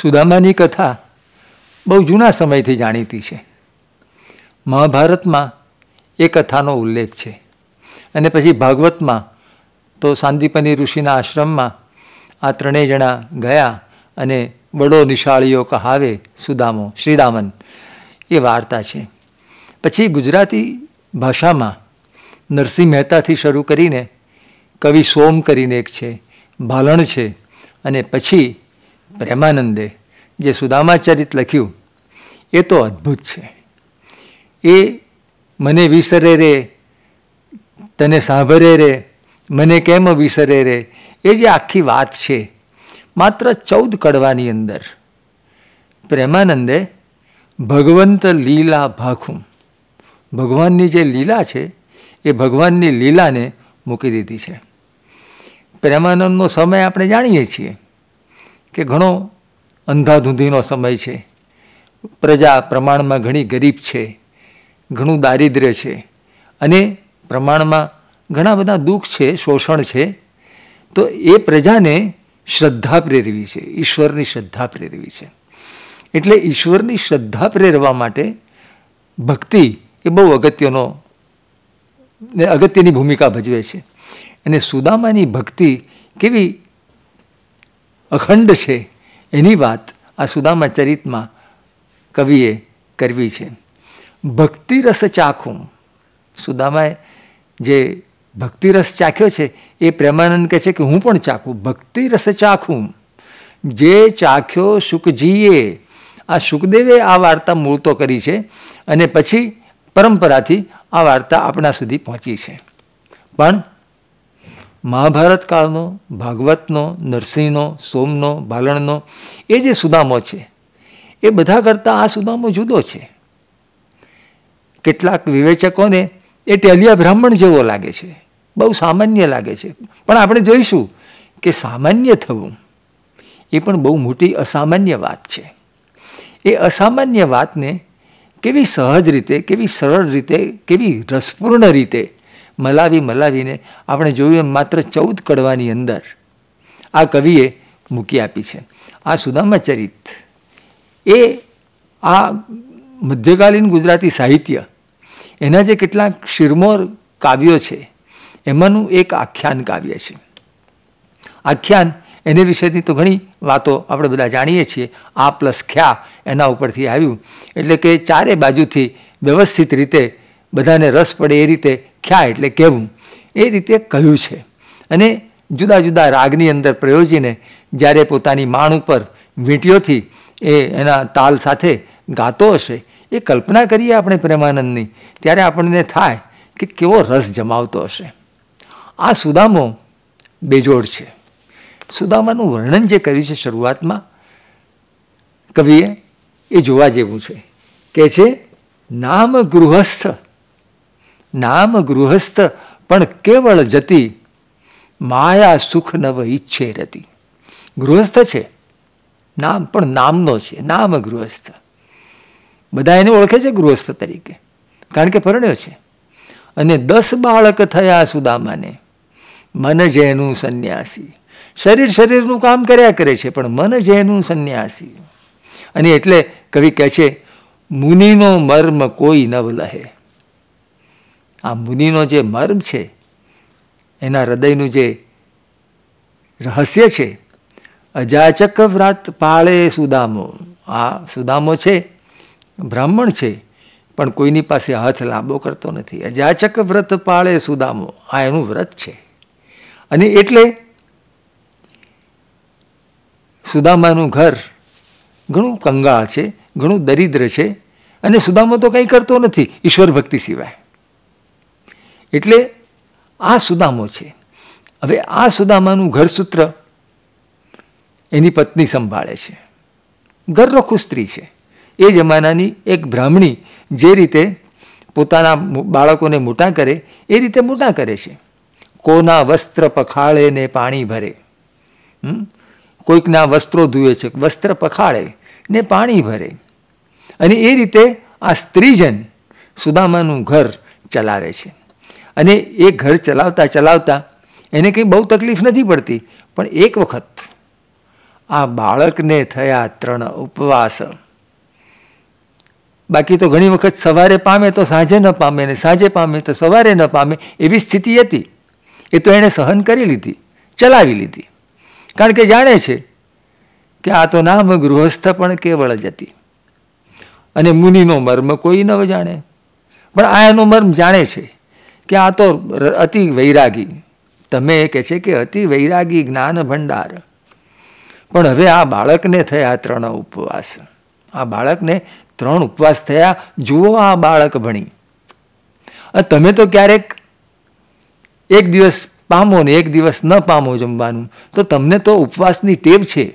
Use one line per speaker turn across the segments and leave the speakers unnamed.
સુદામાની કથા બહુ જૂના સમયથી જાણીતી છે મહાભારતમાં એ કથાનો ઉલ્લેખ છે અને પછી ભાગવતમાં તો સાંદીપની ઋષિના આશ્રમમાં આ ત્રણેય જણા ગયા અને બડો નિશાળીઓ કહાવે સુદામો શ્રીદામન એ વાર્તા છે પછી ગુજરાતી ભાષામાં નરસિંહ મહેતાથી શરૂ કરીને કવિ સોમ કરીને એક છે ભાલણ છે અને પછી પ્રેમાનંદે જે સુદામાચરિત લખ્યું એ તો અદ્ભુત છે એ મને વિસરે રે તને સાંભળે રે મને કેમ વિસરે રે એ જે આખી વાત છે માત્ર ચૌદ કડવાની અંદર પ્રેમાનંદે ભગવંત લીલા ભાખું ભગવાનની જે લીલા છે એ ભગવાનની લીલાને મૂકી દીધી છે પ્રેમાનંદનો સમય આપણે જાણીએ છીએ કે ઘણો અંધાધૂંધીનો સમય છે પ્રજા પ્રમાણમાં ઘણી ગરીબ છે ઘણું દારિદ્ર્ય છે અને પ્રમાણમાં ઘણા બધા દુઃખ છે શોષણ છે તો એ પ્રજાને શ્રદ્ધા પ્રેરવી છે ઈશ્વરની શ્રદ્ધા પ્રેરવી છે એટલે ઈશ્વરની શ્રદ્ધા પ્રેરવા માટે ભક્તિ એ બહુ અગત્યનો અગત્યની ભૂમિકા ભજવે છે અને સુદામાની ભક્તિ કેવી અખંડ છે એની વાત આ સુદામા ચરિતમાં કવિએ કરવી છે ભક્તિરસ ચાખું સુદામાએ જે ભક્તિરસ ચાખ્યો છે એ પ્રેમાનંદ કહે છે કે હું પણ ચાખું ભક્તિરસ ચાખું જે ચાખ્યો સુખજીએ આ સુખદેવે આ વાર્તા મૂળતો કરી છે અને પછી પરંપરાથી આ વાર્તા આપણા સુધી પહોંચી છે પણ મહાભારત કાળનો ભાગવતનો નરસિંહનો સોમનો ભાલણનો એ જે સુદામો છે એ બધા કરતાં આ સુદામો જુદો છે કેટલાક વિવેચકોને એ ટેલિયા બ્રાહ્મણ જેવો લાગે છે બહુ સામાન્ય લાગે છે પણ આપણે જોઈશું કે સામાન્ય થવું એ પણ બહુ મોટી અસામાન્ય વાત છે એ અસામાન્ય વાતને કેવી સહજ રીતે કેવી સરળ રીતે કેવી રસપૂર્ણ રીતે મલાવી મલાવીને આપણે જોયું એમ માત્ર ચૌદ કડવાની અંદર આ કવિએ મૂકી આપી છે આ સુદામા ચરિત એ આ મધ્યકાલીન ગુજરાતી સાહિત્ય એના જે કેટલાક શિરમોર કાવ્યો છે એમાંનું એક આખ્યાન કાવ્ય છે આખ્યાન એને વિશેની તો ઘણી વાતો આપણે બધા જાણીએ છીએ આ પ્લસ ખ્યા એના ઉપરથી આવ્યું એટલે કે ચારે બાજુથી વ્યવસ્થિત રીતે બધાને રસ પડે એ રીતે ખ્યા એટલે કહેવું એ રીતે કહ્યું છે અને જુદા જુદા રાગની અંદર પ્રયોજીને જ્યારે પોતાની માણ ઉપર વીંટીઓથી એ એના તાલ સાથે ગાતો હશે એ કલ્પના કરીએ આપણે પ્રેમાનંદની ત્યારે આપણને થાય કે કેવો રસ જમાવતો હશે આ સુદામો બેજોડ છે સુદામાનું વર્ણન જે કર્યું છે શરૂઆતમાં કવિએ એ જોવા જેવું છે કે છે નામ ગૃહસ્થ નામ ગૃહસ્થ પણ કેવળ જતી માયા સુખ નવ ઈચ્છે રતી ગૃહસ્થ છે નામ પણ નામનો છે નામ ગૃહસ્થ બધા એને ઓળખે છે ગૃહસ્થ તરીકે કારણ કે પરણ્યો છે અને દસ બાળક થયા સુદામાને મન જેનું સંન્યાસી શરીર શરીરનું કામ કર્યા કરે છે પણ મન જેનું સંન્યાસી અને એટલે કવિ કહે છે મુનિનો મર્મ કોઈ નવ લહે આ મુનિનો જે મર્મ છે એના હૃદયનું જે રહસ્ય છે અજાચક વ્રત પાળે સુદામો આ સુદામો છે બ્રાહ્મણ છે પણ કોઈની પાસે હાથ લાંબો કરતો નથી અજાચક વ્રત પાળે સુદામો આ એનું વ્રત છે અને એટલે સુદામાનું ઘર ઘણું કંગાળ છે ઘણું દરિદ્ર છે અને સુદામો તો કંઈ કરતો નથી ઈશ્વર ભક્તિ સિવાય એટલે આ સુદામો છે હવે આ સુદામાનું ઘરસૂત્ર એની પત્ની સંભાળે છે ઘરરોખું સ્ત્રી છે એ જમાનાની એક બ્રાહ્મણી જે રીતે પોતાના બાળકોને મોટા કરે એ રીતે મોટા કરે છે કોના વસ્ત્ર પખાળે ને પાણી ભરે કોઈકના વસ્ત્રો ધુએ છે વસ્ત્ર પખાળે ને પાણી ભરે અને એ રીતે આ સ્ત્રીજન સુદામાનું ઘર ચલાવે છે અને એ ઘર ચલાવતા ચલાવતા એને કંઈ બહુ તકલીફ નથી પડતી પણ એક વખત આ બાળકને થયા ત્રણ ઉપવાસ બાકી તો ઘણી વખત સવારે પામે તો સાંજે ન પામે ને સાંજે પામે તો સવારે ન પામે એવી સ્થિતિ હતી એ તો એણે સહન કરી લીધી ચલાવી લીધી કારણ કે જાણે છે કે આ તો નામ ગૃહસ્થ પણ કેવળ જ હતી અને મુનિનો મર્મ કોઈ ન જાણે પણ આ એનો મર્મ જાણે છે કે આ તો અતિ વૈરાગી તમે એ કહે છે કે અતિ વૈરાગી જ્ઞાન ભંડાર પણ હવે આ બાળકને થયા ત્રણ ઉપવાસ આ બાળકને ત્રણ ઉપવાસ થયા જુઓ આ બાળક ભણી તમે તો ક્યારેક એક દિવસ પામો ને એક દિવસ ન પામો જમવાનું તો તમને તો ઉપવાસની ટેવ છે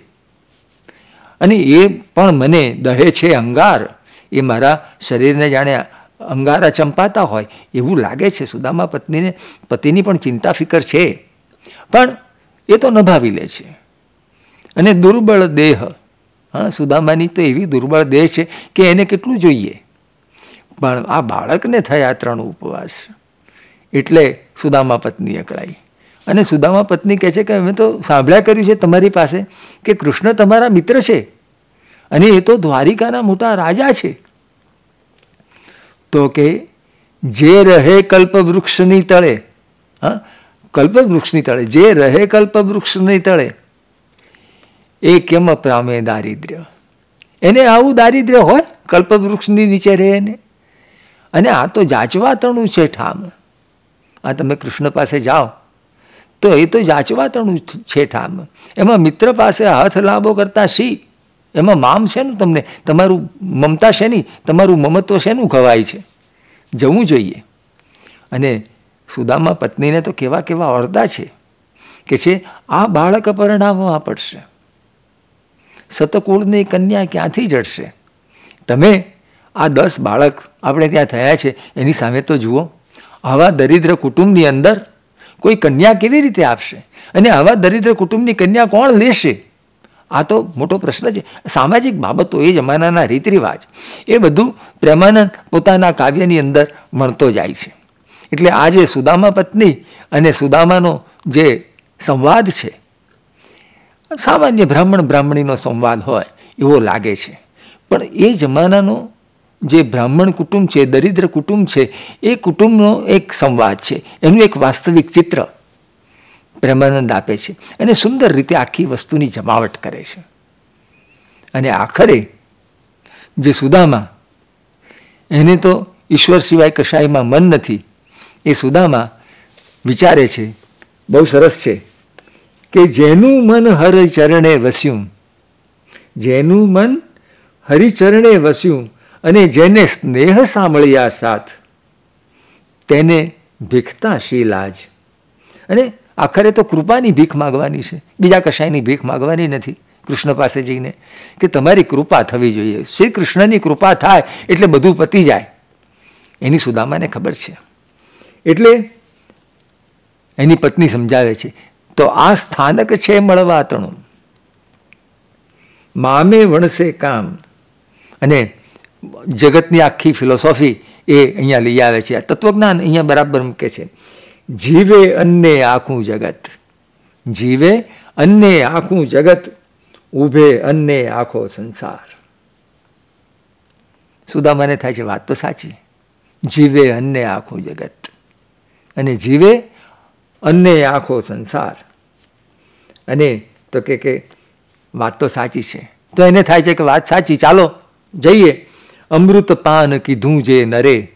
અને એ પણ મને દહે છે અંગાર એ મારા શરીરને જાણ્યા અંગારા ચંપાતા હોય એવું લાગે છે સુદામા પત્નીને પતિની પણ ચિંતા ફિકર છે પણ એ તો નભાવી લે છે અને દુર્બળ દેહ હા સુદામાની તો એવી દુર્બળ દેહ છે કે એને કેટલું જોઈએ પણ આ બાળકને થયા ત્રણ ઉપવાસ એટલે સુદામા પત્ની અકળાઈ અને સુદામા પત્ની કહે છે કે અમે તો સાંભળ્યા કર્યું છે તમારી પાસે કે કૃષ્ણ તમારા મિત્ર છે અને એ તો દ્વારિકાના મોટા રાજા છે તો કે જે રહે કલ્પવૃક્ષની તળે હા કલ્પવૃક્ષની તળે જે રહે કલ્પવૃક્ષની તળે એ કેમ પ્રામે દારિદ્ર્ય એને આવું દારિદ્ર્ય હોય કલ્પવૃક્ષની નીચે રહે એને અને આ તો જાચવાતણું છે ઠામ આ તમે કૃષ્ણ પાસે જાઓ તો એ તો જાચવાતણું છે ઠામ એમાં મિત્ર પાસે હાથ લાંબો કરતાં શી એમાં મામ છે ને તમને તમારું મમતા શેની તમારું મમત્વ શેનું ખવાય છે જવું જોઈએ અને સુદામા પત્નીને તો કેવા કેવા ઓરદા છે કે છે આ બાળક પરણાવવા પડશે સતકુળની કન્યા ક્યાંથી જડશે તમે આ દસ બાળક આપણે ત્યાં થયા છે એની સામે તો જુઓ આવા દરિદ્ર કુટુંબની અંદર કોઈ કન્યા કેવી રીતે આપશે અને આવા દરિદ્ર કુટુંબની કન્યા કોણ લેશે આ તો મોટો પ્રશ્ન છે સામાજિક બાબતો એ જમાનાના રીત રિવાજ એ બધું પ્રેમાનંદ પોતાના કાવ્યની અંદર મળતો જાય છે એટલે આજે સુદામા પત્ની અને સુદામાનો જે સંવાદ છે સામાન્ય બ્રાહ્મણ બ્રાહ્મણીનો સંવાદ હોય એવો લાગે છે પણ એ જમાનાનો જે બ્રાહ્મણ કુટુંબ છે દરિદ્ર કુટુંબ છે એ કુટુંબનો એક સંવાદ છે એનું એક વાસ્તવિક ચિત્ર પ્રેમાનંદ આપે છે અને સુંદર રીતે આખી વસ્તુની જમાવટ કરે છે અને આખરે જે સુદામા એને તો ઈશ્વર સિવાય કશાયમાં મન નથી એ સુદામા વિચારે છે બહુ સરસ છે કે જેનું મન હરિચરણે વસ્યું જેનું મન હરિચરણે વસ્યું અને જેને સ્નેહ સાંભળ્યા સાથ તેને ભીખતા શીલાજ અને આખરે તો કૃપાની ભીખ માગવાની છે બીજા કશાયની ભીખ માગવાની નથી કૃષ્ણ પાસે જઈને કે તમારી કૃપા થવી જોઈએ શ્રી કૃષ્ણની કૃપા થાય એટલે બધું પતી જાય એની સુદામાને ખબર છે એટલે એની પત્ની સમજાવે છે તો આ સ્થાનક છે મળવા મળવાતણું મામે વણસે કામ અને જગતની આખી ફિલોસોફી એ અહીંયા લઈ આવે છે તત્વજ્ઞાન અહીંયા બરાબર મૂકે છે જીવે અન્ને આખું જગત જીવે અન્ને આખું જગત ઊભે અન્ને આખો સંસાર મને થાય છે વાત તો સાચી જીવે અન્ને આખું જગત અને જીવે અન્ને આખો સંસાર અને તો કે કે વાત તો સાચી છે તો એને થાય છે કે વાત સાચી ચાલો જઈએ અમૃત પાન કીધું જે નરે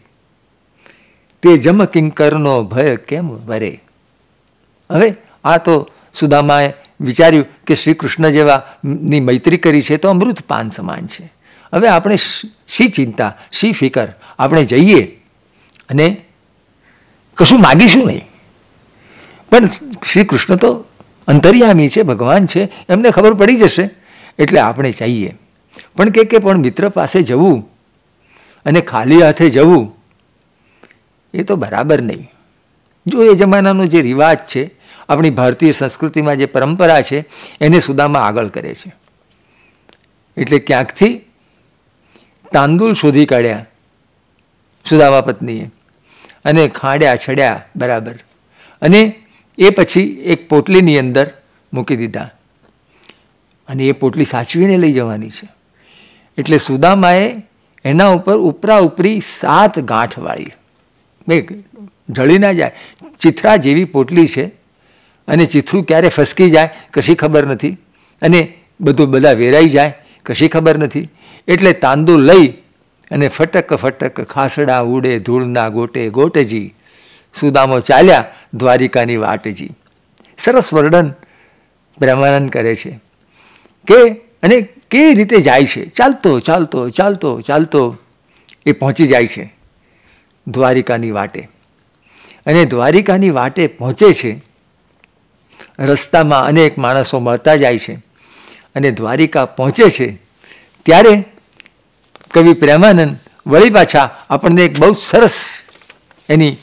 તે જમકિંકરનો ભય કેમ વરે હવે આ તો સુદામાએ વિચાર્યું કે શ્રી કૃષ્ણ જેવાની મૈત્રી કરી છે તો અમૃત પાન સમાન છે હવે આપણે શી ચિંતા શી ફિકર આપણે જઈએ અને કશું માગીશું નહીં પણ શ્રી કૃષ્ણ તો અંતર્યામી છે ભગવાન છે એમને ખબર પડી જશે એટલે આપણે જઈએ પણ કે કે પણ મિત્ર પાસે જવું અને ખાલી હાથે જવું એ તો બરાબર નહીં જો એ જમાનાનો જે રિવાજ છે આપણી ભારતીય સંસ્કૃતિમાં જે પરંપરા છે એને સુદામા આગળ કરે છે એટલે ક્યાંકથી તાંદુલ શોધી કાઢ્યા સુદામા પત્નીએ અને ખાડ્યા છડ્યા બરાબર અને એ પછી એક પોટલીની અંદર મૂકી દીધા અને એ પોટલી સાચવીને લઈ જવાની છે એટલે સુદામાએ એના ઉપર ઉપરા ઉપરી સાત ગાંઠ વાળી ઢળી ના જાય ચિત્રા જેવી પોટલી છે અને ચિથરું ક્યારે ફસકી જાય કશી ખબર નથી અને બધું બધા વેરાઈ જાય કશી ખબર નથી એટલે તાંદુલ લઈ અને ફટક ફટક ખાસડા ઉડે ધૂળના ગોટે ગોટેજી સુદામો ચાલ્યા દ્વારિકાની વાટજી સરસ વર્ણન બ્રહ્માનંદ કરે છે કે અને કેવી રીતે જાય છે ચાલતો ચાલતો ચાલતો ચાલતો એ પહોંચી જાય છે દ્વારિકાની વાટે અને દ્વારિકાની વાટે પહોંચે છે રસ્તામાં અનેક માણસો મળતા જાય છે અને દ્વારિકા પહોંચે છે ત્યારે કવિ પ્રેમાનંદ વળી પાછા આપણને એક બહુ સરસ એની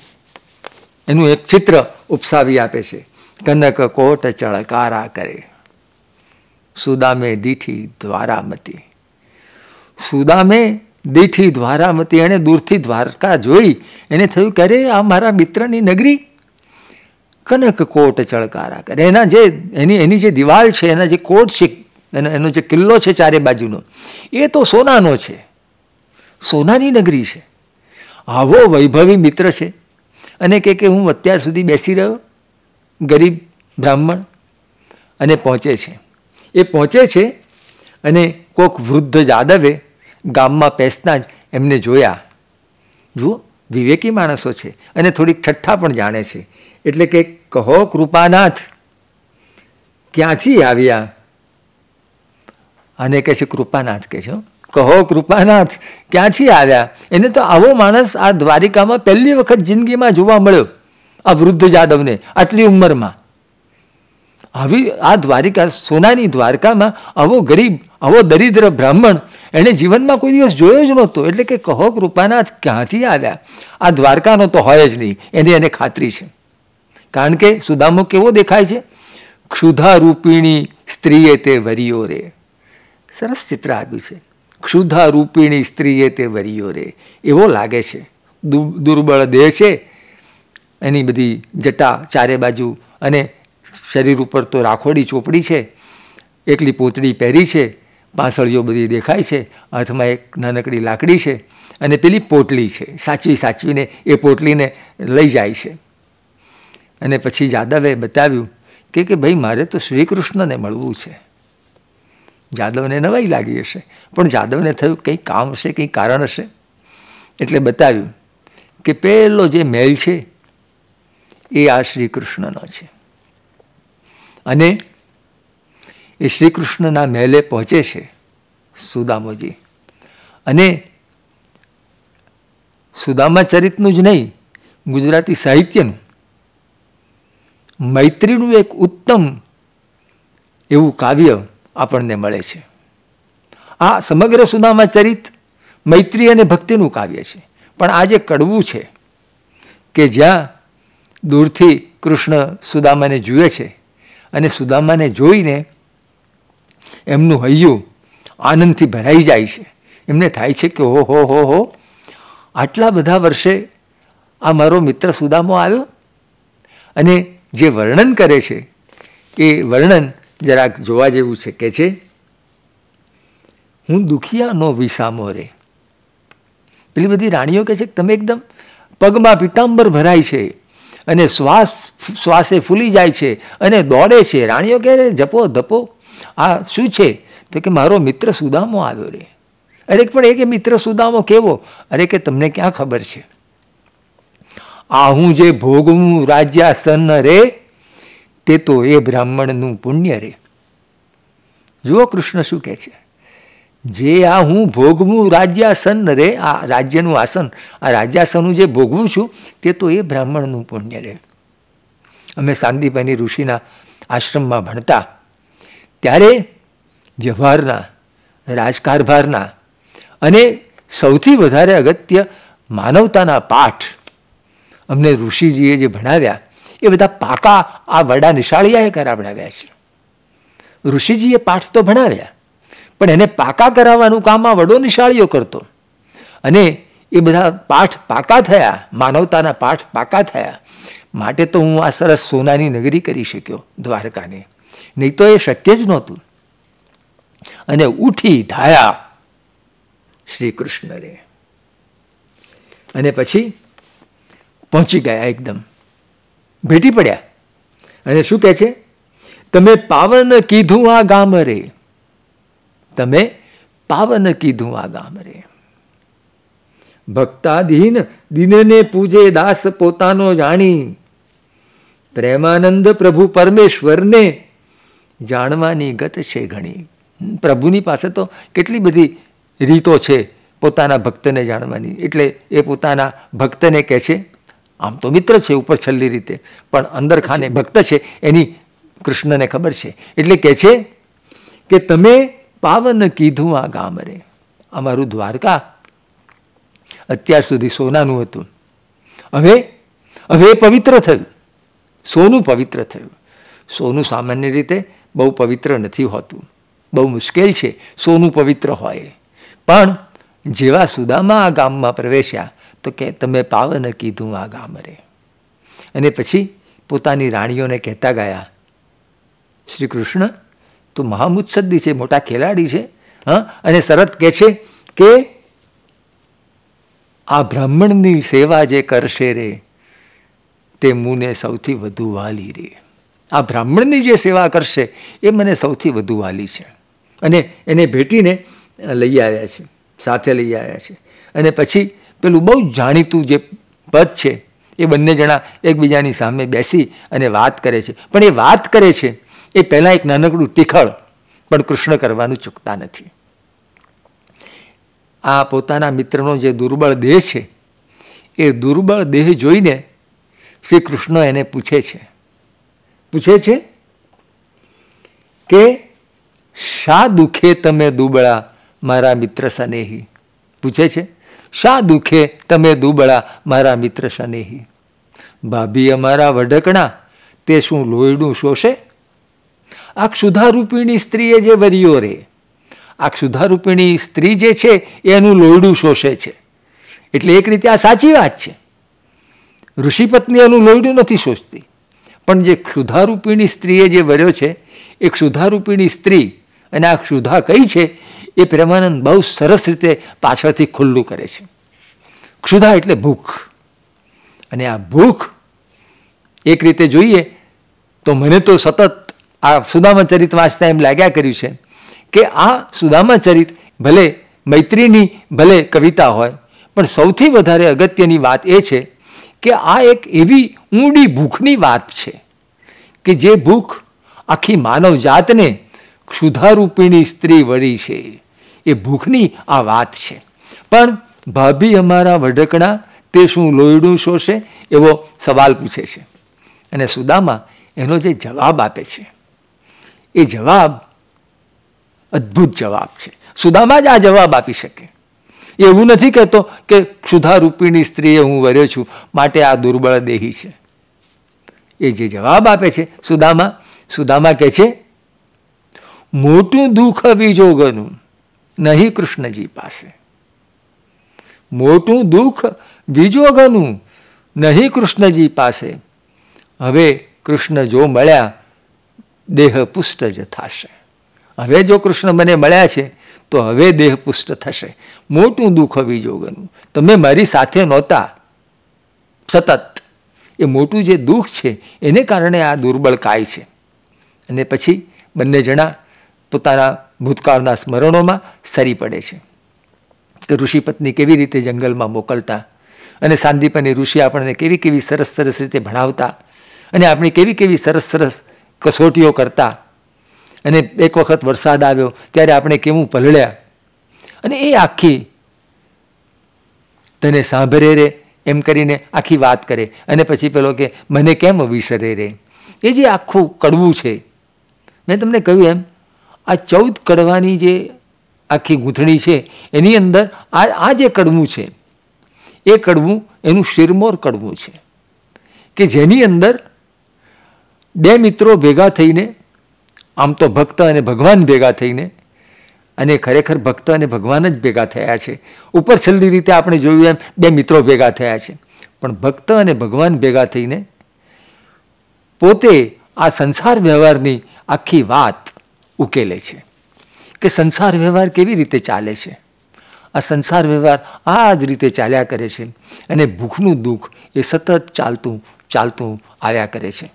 એનું એક ચિત્ર ઉપસાવી આપે છે કનક કોટ ચળકારા કરે સુદામે દીઠી દ્વારામતી સુદામે દેઠી દ્વારામતી એણે દૂરથી દ્વારકા જોઈ એને થયું કે અરે આ મારા મિત્રની નગરી કનક કોટ ચળકારા કરે એના જે એની એની જે દિવાલ છે એના જે કોટ છે એનો એનો જે કિલ્લો છે ચારે બાજુનો એ તો સોનાનો છે સોનાની નગરી છે આવો વૈભવી મિત્ર છે અને કે કે હું અત્યાર સુધી બેસી રહ્યો ગરીબ બ્રાહ્મણ અને પહોંચે છે એ પહોંચે છે અને કોક વૃદ્ધ જાદવે ગામમાં પેસતા જ એમને જોયા જુઓ વિવેકી માણસો છે અને થોડીક છઠ્ઠા પણ જાણે છે એટલે કે કહો કૃપાનાથ ક્યાંથી આવ્યા અને કહે છે કૃપાનાથ કહે છે કહો કૃપાનાથ ક્યાંથી આવ્યા એને તો આવો માણસ આ દ્વારિકામાં પહેલી વખત જિંદગીમાં જોવા મળ્યો આ વૃદ્ધ જાદવને આટલી ઉંમરમાં આવી આ દ્વારિકા સોનાની દ્વારકામાં આવો ગરીબ આવો દરિદ્ર બ્રાહ્મણ એણે જીવનમાં કોઈ દિવસ જોયો જ નહોતો એટલે કે કહો કૃપાનાથ ક્યાંથી આવ્યા આ દ્વારકાનો તો હોય જ નહીં એની એને ખાતરી છે કારણ કે સુદામો કેવો દેખાય છે ક્ષુધા ક્ષુધારૂપિણી સ્ત્રીએ તે વરિયો રે સરસ ચિત્ર આવ્યું છે ક્ષુધારૂપિણી સ્ત્રીએ તે વરિયો રે એવો લાગે છે દુર્બળ દેહ છે એની બધી જટા ચારે બાજુ અને શરીર ઉપર તો રાખોડી ચોપડી છે એકલી પોતડી પહેરી છે પાસળીઓ બધી દેખાય છે હાથમાં એક નાનકડી લાકડી છે અને પેલી પોટલી છે સાચવી સાચવીને એ પોટલીને લઈ જાય છે અને પછી જાદવે બતાવ્યું કે કે ભાઈ મારે તો શ્રીકૃષ્ણને મળવું છે જાદવને નવાઈ લાગી હશે પણ જાદવને થયું કંઈ કામ હશે કંઈ કારણ હશે એટલે બતાવ્યું કે પહેલો જે મેલ છે એ આ શ્રીકૃષ્ણનો છે અને એ શ્રી કૃષ્ણના મહેલે પહોંચે છે સુદામોજી અને સુદામા સુદામાચરિતનું જ નહીં ગુજરાતી સાહિત્યનું મૈત્રીનું એક ઉત્તમ એવું કાવ્ય આપણને મળે છે આ સમગ્ર સુદામા સુદામાચરિત મૈત્રી અને ભક્તિનું કાવ્ય છે પણ આજે કડવું છે કે જ્યાં દૂરથી કૃષ્ણ સુદામાને જુએ છે અને સુદામાને જોઈને એમનું હૈયું આનંદથી ભરાઈ જાય છે એમને થાય છે કે હો હો હો હો આટલા બધા વર્ષે આ મારો મિત્ર સુદામો આવ્યો અને જે વર્ણન કરે છે એ વર્ણન જરાક જોવા જેવું છે કે છે હું દુખિયાનો વિસામો રે પેલી બધી રાણીઓ કહે છે કે તમે એકદમ પગમાં પિતાંબર ભરાય છે અને શ્વાસ શ્વાસે ફૂલી જાય છે અને દોડે છે રાણીઓ કહે જપો ધપો આ શું છે તો કે મારો મિત્ર સુદામો આવ્યો રે અરે પણ એ કે મિત્ર સુદામો કેવો અરે કે તમને ક્યાં ખબર છે આ હું જે ભોગવું રાજ્યાસન રે તે તો એ બ્રાહ્મણનું પુણ્ય રે જુઓ કૃષ્ણ શું કહે છે જે આ હું ભોગવું રાજ્યાસન રે આ રાજ્યનું આસન આ રાજ્યાસન જે ભોગવું છું તે તો એ બ્રાહ્મણનું પુણ્ય રે અમે શાંતિભાઈની ઋષિના આશ્રમમાં ભણતા ત્યારે વ્યવહારના રાજકારભારના અને સૌથી વધારે અગત્ય માનવતાના પાઠ અમને ઋષિજીએ જે ભણાવ્યા એ બધા પાકા આ વડા નિશાળિયાએ કરાવડાવ્યા છે ઋષિજીએ પાઠ તો ભણાવ્યા પણ એને પાકા કરાવવાનું કામ આ વડો નિશાળીઓ કરતો અને એ બધા પાઠ પાકા થયા માનવતાના પાઠ પાકા થયા માટે તો હું આ સરસ સોનાની નગરી કરી શક્યો દ્વારકાને નહીં તો એ શક્ય જ નહોતું અને ઉઠી ધાયા શ્રી કૃષ્ણને અને પછી પહોંચી ગયા એકદમ ભેટી પડ્યા અને શું કહે છે તમે પાવન કીધું આ ગામ રે તમે પાવન કીધું આ ગામ રે ભક્તાધીન દિનને પૂજે દાસ પોતાનો જાણી પ્રેમાનંદ પ્રભુ પરમેશ્વરને જાણવાની ગત છે ઘણી પ્રભુની પાસે તો કેટલી બધી રીતો છે પોતાના ભક્તને જાણવાની એટલે એ પોતાના ભક્તને કહે છે આમ તો મિત્ર છે ઉપર છેલ્લી રીતે પણ અંદર ખાને ભક્ત છે એની કૃષ્ણને ખબર છે એટલે કહે છે કે તમે પાવન કીધું આ ગામ રે અમારું દ્વારકા અત્યાર સુધી સોનાનું હતું હવે હવે પવિત્ર થયું સોનું પવિત્ર થયું સોનું સામાન્ય રીતે બહુ પવિત્ર નથી હોતું બહુ મુશ્કેલ છે સોનું પવિત્ર હોય પણ જેવા સુદામા આ ગામમાં પ્રવેશ્યા તો કે તમે પાવન કીધું આ ગામ રે અને પછી પોતાની રાણીઓને કહેતા ગયા શ્રી કૃષ્ણ તો મહામુત્સદ્દી છે મોટા ખેલાડી છે હા અને શરત કહે છે કે આ બ્રાહ્મણની સેવા જે કરશે રે તે મુને સૌથી વધુ વાલી રે આ બ્રાહ્મણની જે સેવા કરશે એ મને સૌથી વધુ વાલી છે અને એને ભેટીને લઈ આવ્યા છે સાથે લઈ આવ્યા છે અને પછી પેલું બહુ જાણીતું જે પદ છે એ બંને જણા એકબીજાની સામે બેસી અને વાત કરે છે પણ એ વાત કરે છે એ પહેલાં એક નાનકડું ટીખળ પણ કૃષ્ણ કરવાનું ચૂકતા નથી આ પોતાના મિત્રનો જે દુર્બળ દેહ છે એ દુર્બળ દેહ જોઈને શ્રી કૃષ્ણ એને પૂછે છે પૂછે છે કે શા દુખે તમે દુબળા મારા મિત્ર સનેહી પૂછે છે શા દુખે તમે દુબળા મારા મિત્ર સનેહી ભાભી અમારા વઢકણા તે શું લોયડું શોષે આ ક્ષુધારૂપિણી સ્ત્રીએ જે વર્યો રે આ ક્ષુધારૂપિણી સ્ત્રી જે છે એનું લોયડું શોષે છે એટલે એક રીતે આ સાચી વાત છે ઋષિપત્ની એનું લોયડું નથી શોષતી પણ જે ક્ષુધારૂપીણી સ્ત્રીએ જે વર્યો છે એ ક્ષુધારૂપીણી સ્ત્રી અને આ ક્ષુધા કઈ છે એ પ્રેમાનંદ બહુ સરસ રીતે પાછળથી ખુલ્લું કરે છે ક્ષુધા એટલે ભૂખ અને આ ભૂખ એક રીતે જોઈએ તો મને તો સતત આ સુદામાચરિત વાંચતા એમ લાગ્યા કર્યું છે કે આ સુદામાચરિત ભલે મૈત્રીની ભલે કવિતા હોય પણ સૌથી વધારે અગત્યની વાત એ છે કે આ એક એવી ઊંડી ભૂખની વાત છે કે જે ભૂખ આખી માનવજાતને ક્ષુધારૂપીણી સ્ત્રી વળી છે એ ભૂખની આ વાત છે પણ ભાભી અમારા વઢકણા તે શું લોહીડું શોષે એવો સવાલ પૂછે છે અને સુદામા એનો જે જવાબ આપે છે એ જવાબ અદ્ભુત જવાબ છે સુદામા જ આ જવાબ આપી શકે એવું નથી કહેતો કે ક્ષુધારૂપીણી સ્ત્રીએ હું વર્યો છું માટે આ દુર્બળ દેહી છે એ જે જવાબ આપે છે સુદામા સુદામા કહે છે મોટું દુઃખ વિજોગનું નહીં કૃષ્ણજી પાસે મોટું દુઃખ વિજોગનું નહીં કૃષ્ણજી પાસે હવે કૃષ્ણ જો મળ્યા દેહ પુષ્ટ જ થશે હવે જો કૃષ્ણ મને મળ્યા છે તો હવે દેહ પુષ્ટ થશે મોટું દુઃખ હવે જોગનું તમે મારી સાથે નહોતા સતત એ મોટું જે દુઃખ છે એને કારણે આ દુર્બળ કાય છે અને પછી બંને જણા પોતાના ભૂતકાળના સ્મરણોમાં સરી પડે છે કે ઋષિપત્ની કેવી રીતે જંગલમાં મોકલતા અને સાંદીપની ઋષિ આપણને કેવી કેવી સરસ સરસ રીતે ભણાવતા અને આપણી કેવી કેવી સરસ સરસ કસોટીઓ કરતા અને એક વખત વરસાદ આવ્યો ત્યારે આપણે કેવું પલળ્યા અને એ આખી તને સાંભળે રે એમ કરીને આખી વાત કરે અને પછી પેલો કે મને કેમ વિસરે રે એ જે આખું કડવું છે મેં તમને કહ્યું એમ આ ચૌદ કડવાની જે આખી ગૂંથણી છે એની અંદર આ આ જે કડવું છે એ કડવું એનું શિરમોર કડવું છે કે જેની અંદર બે મિત્રો ભેગા થઈને આમ તો ભક્ત અને ભગવાન ભેગા થઈને અને ખરેખર ભક્ત અને ભગવાન જ ભેગા થયા છે ઉપર છેલ્લી રીતે આપણે જોયું એમ બે મિત્રો ભેગા થયા છે પણ ભક્ત અને ભગવાન ભેગા થઈને પોતે આ સંસાર વ્યવહારની આખી વાત ઉકેલે છે કે સંસાર વ્યવહાર કેવી રીતે ચાલે છે આ સંસાર વ્યવહાર આ જ રીતે ચાલ્યા કરે છે અને ભૂખનું દુઃખ એ સતત ચાલતું ચાલતું આવ્યા કરે છે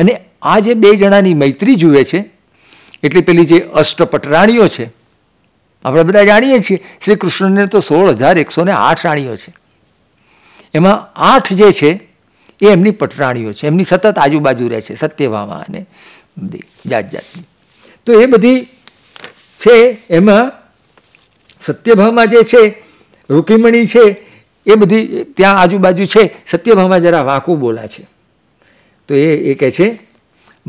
અને આ જે બે જણાની મૈત્રી જુએ છે એટલે પેલી જે અષ્ટપટરાણીઓ છે આપણે બધા જાણીએ છીએ શ્રી કૃષ્ણને તો સોળ હજાર એકસો ને આઠ રાણીઓ છે એમાં આઠ જે છે એ એમની પટરાણીઓ છે એમની સતત આજુબાજુ રહે છે સત્યભામા અને જાત જાતની તો એ બધી છે એમાં સત્યભામા જે છે રૂકીમણી છે એ બધી ત્યાં આજુબાજુ છે સત્યભામા જરા વાંકું બોલા છે તો એ એ કહે છે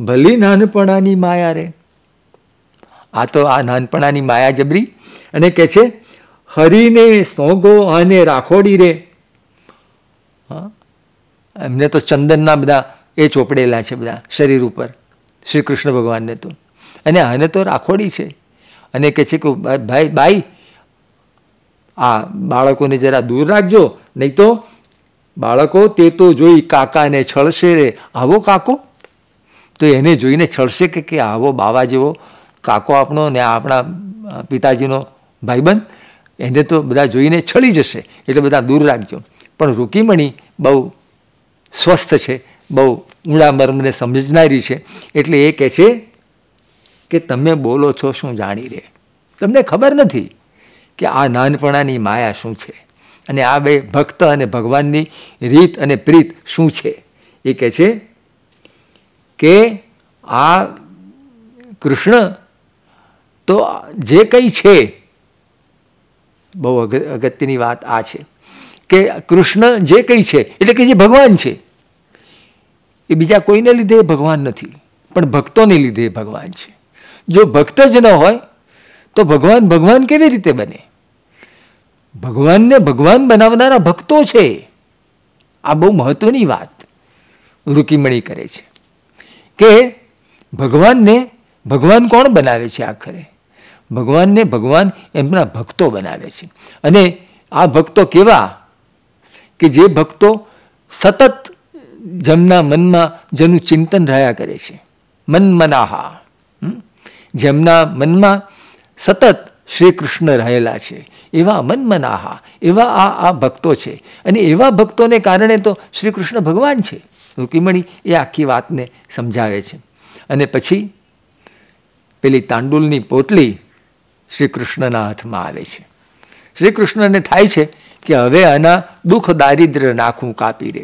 ભલી નાનપણાની માયા રે આ તો આ નાનપણાની માયા જબરી અને કહે છે હરીને સોગો અને રાખોડી રે હા એમને તો ચંદનના બધા એ ચોપડેલા છે બધા શરીર ઉપર શ્રી કૃષ્ણ ભગવાનને તો અને આને તો રાખોડી છે અને કહે છે કે ભાઈ બાઈ આ બાળકોને જરા દૂર રાખજો નહીં તો બાળકો તે તો જોઈ કાકાને છળશે રે આવો કાકો તો એને જોઈને છળશે કે કે આવો બાવા જેવો કાકો આપણો ને આપણા પિતાજીનો ભાઈબંધ એને તો બધા જોઈને છળી જશે એટલે બધા દૂર રાખજો પણ રૂકીમણી બહુ સ્વસ્થ છે બહુ ઊંડા મર્મને સમજનારી છે એટલે એ કહે છે કે તમે બોલો છો શું જાણી રે તમને ખબર નથી કે આ નાનપણાની માયા શું છે અને આ બે ભક્ત અને ભગવાનની રીત અને પ્રીત શું છે એ કહે છે કે આ કૃષ્ણ તો જે કંઈ છે બહુ અગત્યની વાત આ છે કે કૃષ્ણ જે કંઈ છે એટલે કે જે ભગવાન છે એ બીજા કોઈને લીધે ભગવાન નથી પણ ભક્તોને લીધે ભગવાન છે જો ભક્ત જ ન હોય તો ભગવાન ભગવાન કેવી રીતે બને ભગવાનને ભગવાન બનાવનારા ભક્તો છે આ બહુ મહત્વની વાત રૂકીમણી કરે છે કે ભગવાનને ભગવાન કોણ બનાવે છે આખરે ભગવાનને ભગવાન એમના ભક્તો બનાવે છે અને આ ભક્તો કેવા કે જે ભક્તો સતત જેમના મનમાં જેનું ચિંતન રહ્યા કરે છે મન મનાહા જેમના મનમાં સતત શ્રી કૃષ્ણ રહેલા છે એવા મનમનાહા એવા આ આ ભક્તો છે અને એવા ભક્તોને કારણે તો શ્રી કૃષ્ણ ભગવાન છે રૂકિમણી એ આખી વાતને સમજાવે છે અને પછી પેલી તાંડુલની પોટલી શ્રી કૃષ્ણના હાથમાં આવે છે શ્રી કૃષ્ણને થાય છે કે હવે આના દુઃખ દારિદ્ર્ય નાખું કાપી રે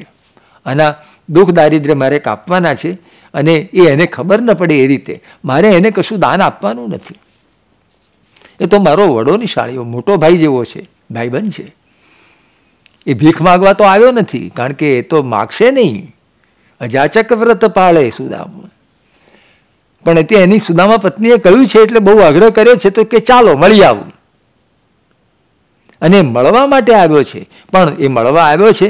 આના દુઃખ દારિદ્ર્ય મારે કાપવાના છે અને એ એને ખબર ન પડે એ રીતે મારે એને કશું દાન આપવાનું નથી એ તો મારો વડો નિશાળીઓ મોટો ભાઈ જેવો છે ભાઈબંધ છે એ ભીખ માગવા તો આવ્યો નથી કારણ કે એ તો માગશે નહીં અજાચક વ્રત પાળે સુદામ પણ તે એની સુદામા પત્નીએ કહ્યું છે એટલે બહુ આગ્રહ કર્યો છે તો કે ચાલો મળી આવું અને મળવા માટે આવ્યો છે પણ એ મળવા આવ્યો છે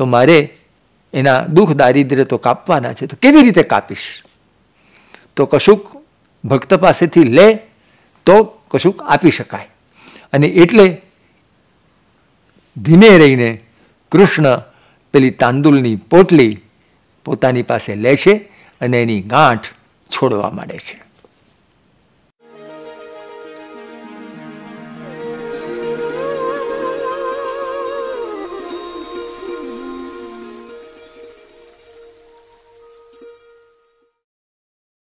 તો મારે એના દુઃખ દારિદ્ર્ય તો કાપવાના છે તો કેવી રીતે કાપીશ તો કશુંક ભક્ત પાસેથી લે તો કશુંક આપી શકાય અને એટલે ધીમે રહીને કૃષ્ણ પેલી તાંદુલની પોટલી પોતાની પાસે લે છે અને એની ગાંઠ છોડવા માંડે છે